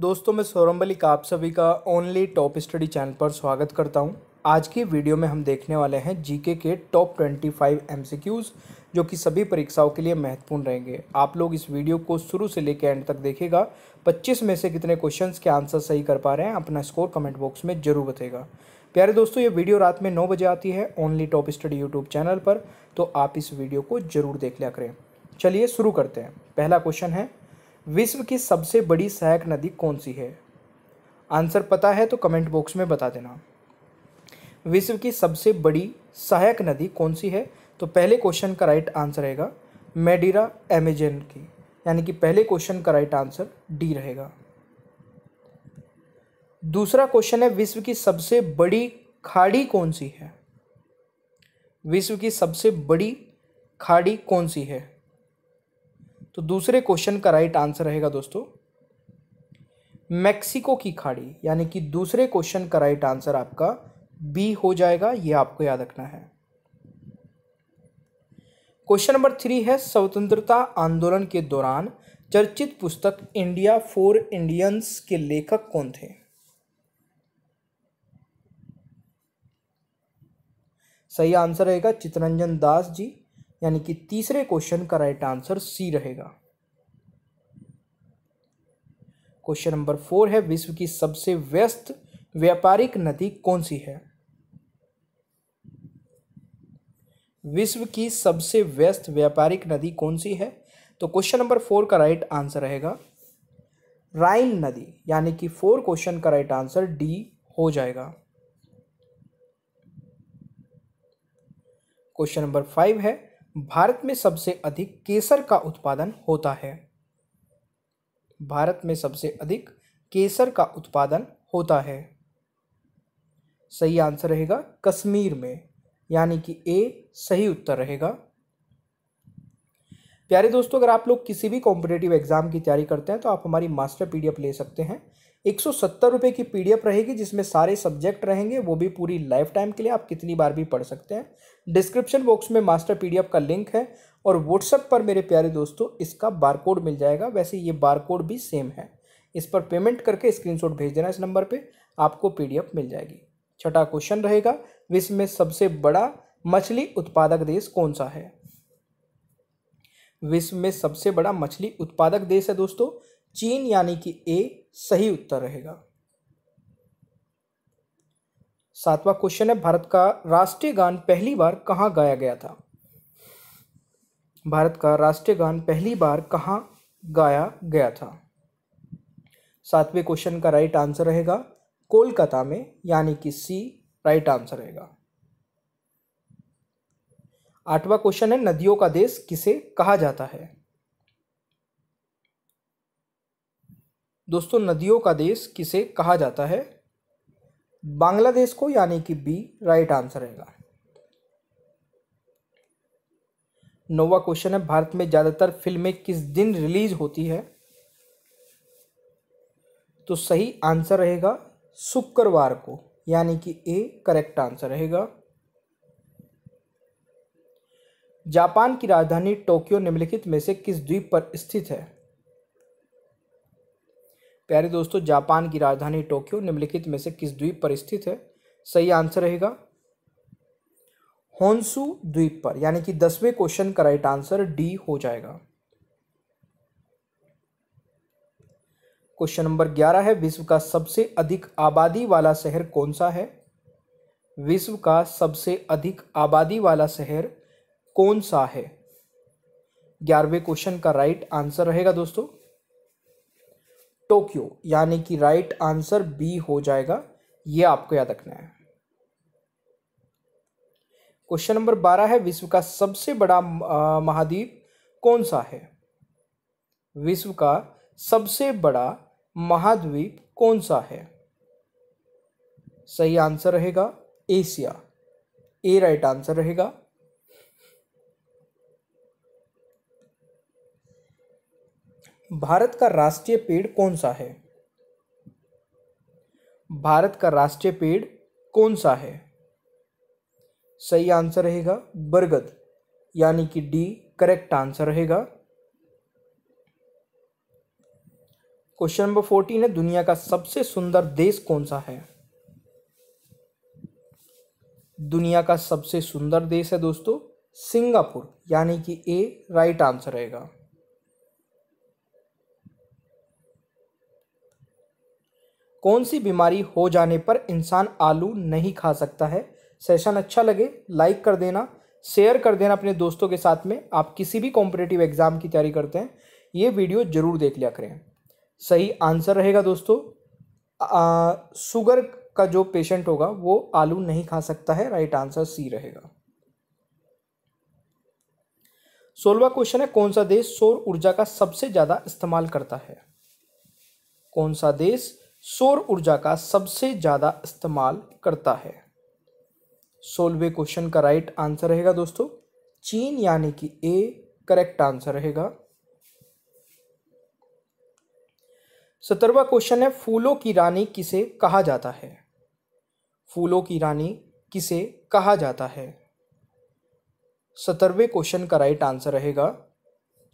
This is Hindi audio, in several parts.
दोस्तों मैं सौरभ मलिक आप सभी का ओनली टॉप स्टडी चैनल पर स्वागत करता हूं। आज की वीडियो में हम देखने वाले हैं जीके के टॉप ट्वेंटी फाइव एम जो कि सभी परीक्षाओं के लिए महत्वपूर्ण रहेंगे आप लोग इस वीडियो को शुरू से लेकर एंड तक देखेगा 25 में से कितने क्वेश्चंस के आंसर सही कर पा रहे हैं अपना स्कोर कमेंट बॉक्स में जरूर बताएगा प्यारे दोस्तों ये वीडियो रात में नौ बजे आती है only top study YouTube channel पर तो आप इस वीडियो को जरूर देख लिया करें चलिए शुरू करते हैं पहला क्वेश्चन है विश्व की सबसे बड़ी सहायक नदी कौन सी है आंसर पता है तो कमेंट बॉक्स में बता देना विश्व की सबसे बड़ी सहायक नदी कौन सी है तो पहले क्वेश्चन का राइट आंसर रहेगा मेडिरा एमेजन की यानी कि पहले क्वेश्चन का राइट आंसर डी रहेगा दूसरा क्वेश्चन है विश्व की सबसे बड़ी खाड़ी कौन सी है विश्व की सबसे बड़ी खाड़ी कौन सी है तो दूसरे क्वेश्चन का राइट आंसर रहेगा दोस्तों मैक्सिको की खाड़ी यानी कि दूसरे क्वेश्चन का राइट आंसर आपका बी हो जाएगा ये आपको याद रखना है क्वेश्चन नंबर थ्री है स्वतंत्रता आंदोलन के दौरान चर्चित पुस्तक इंडिया फॉर इंडियंस के लेखक कौन थे सही आंसर रहेगा चितरंजन दास जी यानी कि तीसरे क्वेश्चन का राइट आंसर सी रहेगा क्वेश्चन नंबर फोर है विश्व की सबसे व्यस्त व्यापारिक नदी कौन सी है विश्व की सबसे व्यस्त व्यापारिक नदी कौन सी है तो क्वेश्चन नंबर फोर का राइट आंसर रहेगा राइन नदी यानी कि फोर क्वेश्चन का राइट आंसर डी हो जाएगा क्वेश्चन नंबर फाइव है भारत में सबसे अधिक केसर का उत्पादन होता है भारत में सबसे अधिक केसर का उत्पादन होता है सही आंसर रहेगा कश्मीर में यानी कि ए सही उत्तर रहेगा प्यारे दोस्तों अगर आप लोग किसी भी कॉम्पिटेटिव एग्ज़ाम की तैयारी करते हैं तो आप हमारी मास्टर पीडीएफ ले सकते हैं एक सौ सत्तर की पी रहेगी जिसमें सारे सब्जेक्ट रहेंगे वो भी पूरी लाइफ टाइम के लिए आप कितनी बार भी पढ़ सकते हैं डिस्क्रिप्शन बॉक्स में मास्टर पी का लिंक है और व्हाट्सएप पर मेरे प्यारे दोस्तों इसका बारकोड मिल जाएगा वैसे ये बारकोड भी सेम है इस पर पेमेंट करके स्क्रीनशॉट भेज देना इस नंबर पर आपको पीडीएफ मिल जाएगी छठा क्वेश्चन रहेगा विश्व में सबसे बड़ा मछली उत्पादक देश कौन सा है विश्व में सबसे बड़ा मछली उत्पादक देश है दोस्तों चीन यानी कि ए सही उत्तर रहेगा सातवां क्वेश्चन है भारत का राष्ट्रीय गान पहली बार कहाँ गाया गया था भारत का राष्ट्रीय गान पहली बार कहाँ गाया गया था सातवें क्वेश्चन का राइट आंसर रहेगा कोलकाता में यानी कि सी राइट आंसर रहेगा आठवां क्वेश्चन है नदियों का देश किसे कहा जाता है दोस्तों नदियों का देश किसे कहा जाता है बांग्लादेश को यानी कि बी राइट आंसर रहेगा नौवा क्वेश्चन है भारत में ज़्यादातर फिल्में किस दिन रिलीज होती है तो सही आंसर रहेगा शुक्रवार को यानी कि ए करेक्ट आंसर रहेगा जापान की राजधानी टोक्यो निम्नलिखित में से किस द्वीप पर स्थित है प्यारे दोस्तों जापान की राजधानी टोक्यो निम्नलिखित में से किस द्वीप पर स्थित है सही आंसर रहेगा होन्सू द्वीप पर यानी कि दसवें क्वेश्चन का राइट आंसर डी हो जाएगा क्वेश्चन नंबर ग्यारह है विश्व का सबसे अधिक आबादी वाला शहर कौन सा है विश्व का सबसे अधिक आबादी वाला शहर कौन सा है ग्यारहवें क्वेश्चन का राइट आंसर रहेगा दोस्तों टोक्यो यानी कि राइट आंसर बी हो जाएगा ये आपको याद रखना है क्वेश्चन नंबर बारह है विश्व का सबसे बड़ा महाद्वीप कौन सा है विश्व का सबसे बड़ा महाद्वीप कौन सा है सही आंसर रहेगा एशिया ए राइट आंसर रहेगा भारत का राष्ट्रीय पेड़ कौन सा है भारत का राष्ट्रीय पेड़ कौन सा है सही आंसर रहेगा बरगद यानी कि डी करेक्ट आंसर रहेगा क्वेश्चन नंबर फोर्टीन है दुनिया का सबसे सुंदर देश कौन सा है दुनिया का सबसे सुंदर देश है दोस्तों सिंगापुर यानी कि ए राइट आंसर रहेगा कौन सी बीमारी हो जाने पर इंसान आलू नहीं खा सकता है सेशन अच्छा लगे लाइक कर देना शेयर कर देना अपने दोस्तों के साथ में आप किसी भी कॉम्पिटेटिव एग्ज़ाम की तैयारी करते हैं ये वीडियो ज़रूर देख लिया करें सही आंसर रहेगा दोस्तों आ, शुगर का जो पेशेंट होगा वो आलू नहीं खा सकता है राइट आंसर सी रहेगा सोलवा क्वेश्चन है कौन सा देश सौर ऊर्जा का सबसे ज़्यादा इस्तेमाल करता है कौन सा देश सौर ऊर्जा का सबसे ज़्यादा इस्तेमाल करता है सोलवे क्वेश्चन का राइट आंसर रहेगा दोस्तों चीन यानी कि ए करेक्ट आंसर रहेगा सत्रहवा क्वेश्चन है फूलों की रानी किसे कहा जाता है फूलों की रानी किसे कहा जाता है सत्रहवें क्वेश्चन का राइट आंसर रहेगा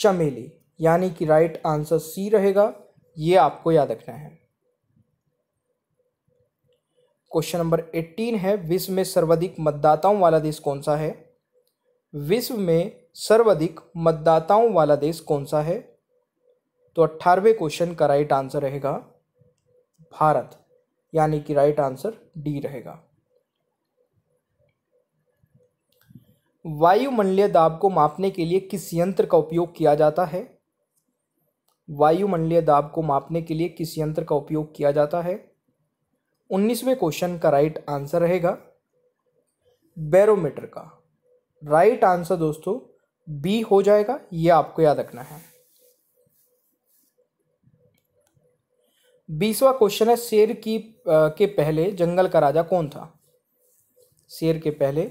चमेली यानी कि राइट आंसर सी रहेगा ये आपको याद रखना है क्वेश्चन नंबर एट्टीन है विश्व में सर्वाधिक मतदाताओं वाला देश कौन सा है विश्व में सर्वाधिक मतदाताओं वाला देश कौन सा है तो अट्ठारहवें क्वेश्चन का राइट आंसर रहेगा भारत यानी कि राइट आंसर डी रहेगा वायुमंडलीय दाब को मापने के लिए किस यंत्र का उपयोग किया जाता है वायुमंडलीय दाब को मापने के लिए किस यंत्र का उपयोग किया जाता है उन्नीसवें क्वेश्चन का राइट आंसर रहेगा बैरोमीटर का राइट आंसर दोस्तों बी हो जाएगा यह आपको याद रखना है बीसवा क्वेश्चन है शेर की आ, के पहले जंगल का राजा कौन था शेर के पहले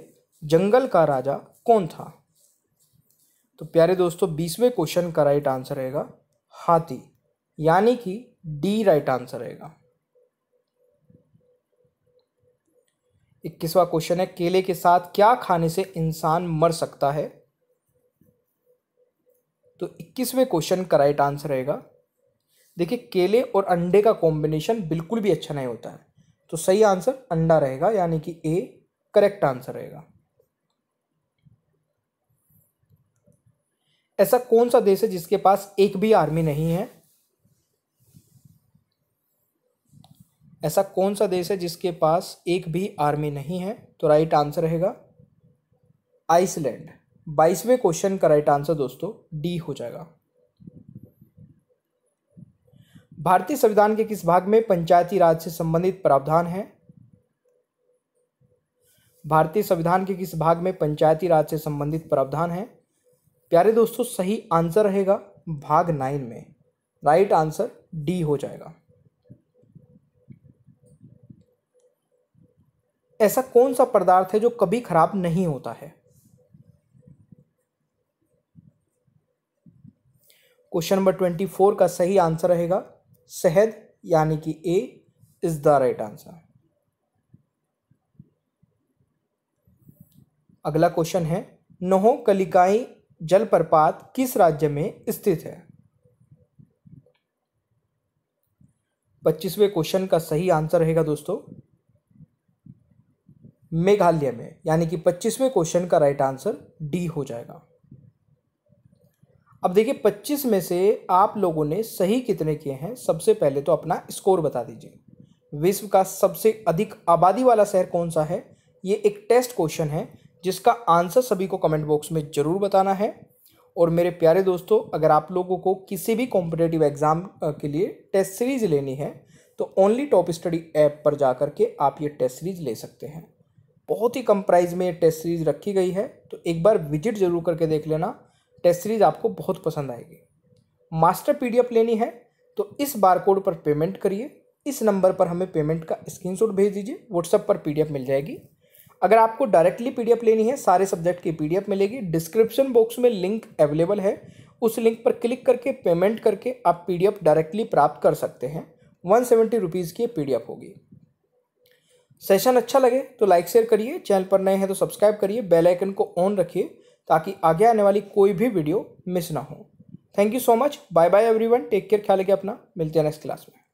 जंगल का राजा कौन था तो प्यारे दोस्तों बीसवें क्वेश्चन का राइट आंसर रहेगा हाथी यानी कि डी राइट आंसर रहेगा इक्कीसवा क्वेश्चन है केले के साथ क्या खाने से इंसान मर सकता है तो इक्कीसवें क्वेश्चन का राइट आंसर रहेगा देखिए केले और अंडे का कॉम्बिनेशन बिल्कुल भी अच्छा नहीं होता है तो सही आंसर अंडा रहेगा यानी कि ए करेक्ट आंसर रहेगा ऐसा कौन सा देश है जिसके पास एक भी आर्मी नहीं है ऐसा कौन सा देश है जिसके पास एक भी आर्मी नहीं है तो राइट आंसर रहेगा आइसलैंड बाईसवें क्वेश्चन का राइट आंसर दोस्तों डी हो जाएगा भारतीय संविधान के किस भाग में पंचायती राज से संबंधित प्रावधान है भारतीय संविधान के किस भाग में पंचायती राज से संबंधित प्रावधान है प्यारे दोस्तों सही आंसर रहेगा भाग नाइन में राइट आंसर डी हो जाएगा ऐसा कौन सा पदार्थ है जो कभी खराब नहीं होता है क्वेश्चन नंबर ट्वेंटी फोर का सही आंसर रहेगा शहद यानी कि A is the right answer अगला क्वेश्चन है नहो कलिकाई जलप्रपात किस राज्य में स्थित है पच्चीसवें क्वेश्चन का सही आंसर रहेगा दोस्तों मेघालय में यानी कि पच्चीसवें क्वेश्चन का राइट आंसर डी हो जाएगा अब देखिए पच्चीस में से आप लोगों ने सही कितने किए हैं सबसे पहले तो अपना स्कोर बता दीजिए विश्व का सबसे अधिक आबादी वाला शहर कौन सा है ये एक टेस्ट क्वेश्चन है जिसका आंसर सभी को कमेंट बॉक्स में ज़रूर बताना है और मेरे प्यारे दोस्तों अगर आप लोगों को किसी भी कॉम्पिटेटिव एग्ज़ाम के लिए टेस्ट सीरीज़ लेनी है तो ओनली टॉप स्टडी ऐप पर जा कर के आप ये टेस्ट सीरीज़ ले सकते हैं बहुत ही कम प्राइस में ये टेस्ट सीरीज़ रखी गई है तो एक बार विजिट ज़रूर करके देख लेना टेस्ट सीरीज़ आपको बहुत पसंद आएगी मास्टर पीडीएफ लेनी है तो इस बार कोड पर पेमेंट करिए इस नंबर पर हमें पेमेंट का स्क्रीनशॉट भेज दीजिए व्हाट्सएप पर पीडीएफ मिल जाएगी अगर आपको डायरेक्टली पीडीएफ लेनी है सारे सब्जेक्ट की पीडीएफ मिलेगी डिस्क्रिप्शन बॉक्स में लिंक अवेलेबल है उस लिंक पर क्लिक करके पेमेंट करके आप पीडीएफ डायरेक्टली प्राप्त कर सकते हैं वन सेवेंटी रुपीज़ की पीडीएफ होगी सेशन अच्छा लगे तो लाइक शेयर करिए चैनल पर नए हैं तो सब्सक्राइब करिए बेल आइकन को ऑन रखिए ताकि आगे आने वाली कोई भी वीडियो मिस ना हो thank you so much bye bye everyone take care ख्याल रखिए अपना मिलते हैं नेक्स्ट क्लास में